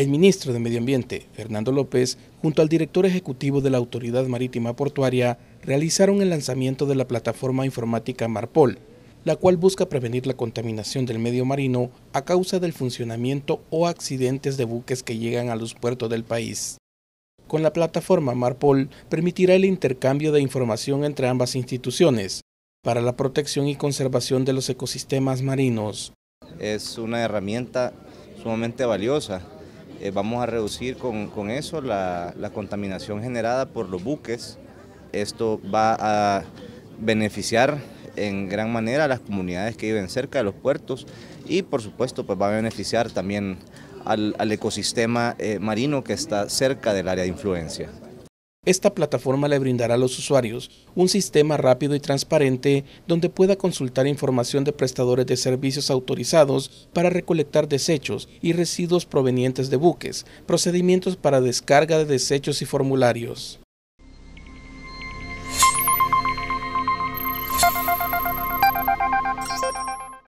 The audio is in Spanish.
El ministro de Medio Ambiente, Fernando López, junto al director ejecutivo de la Autoridad Marítima Portuaria, realizaron el lanzamiento de la plataforma informática Marpol, la cual busca prevenir la contaminación del medio marino a causa del funcionamiento o accidentes de buques que llegan a los puertos del país. Con la plataforma Marpol permitirá el intercambio de información entre ambas instituciones para la protección y conservación de los ecosistemas marinos. Es una herramienta sumamente valiosa eh, vamos a reducir con, eso la, contaminación generada por los buques. Esto va a beneficiar en gran manera a las comunidades que viven cerca de los puertos y por supuesto pues va a beneficiar también al, ecosistema eh, marino que está cerca del área de influencia. Esta plataforma le brindará a los usuarios un sistema rápido y transparente donde pueda consultar información de prestadores de servicios autorizados para recolectar desechos y residuos provenientes de buques, procedimientos para descarga de desechos y formularios.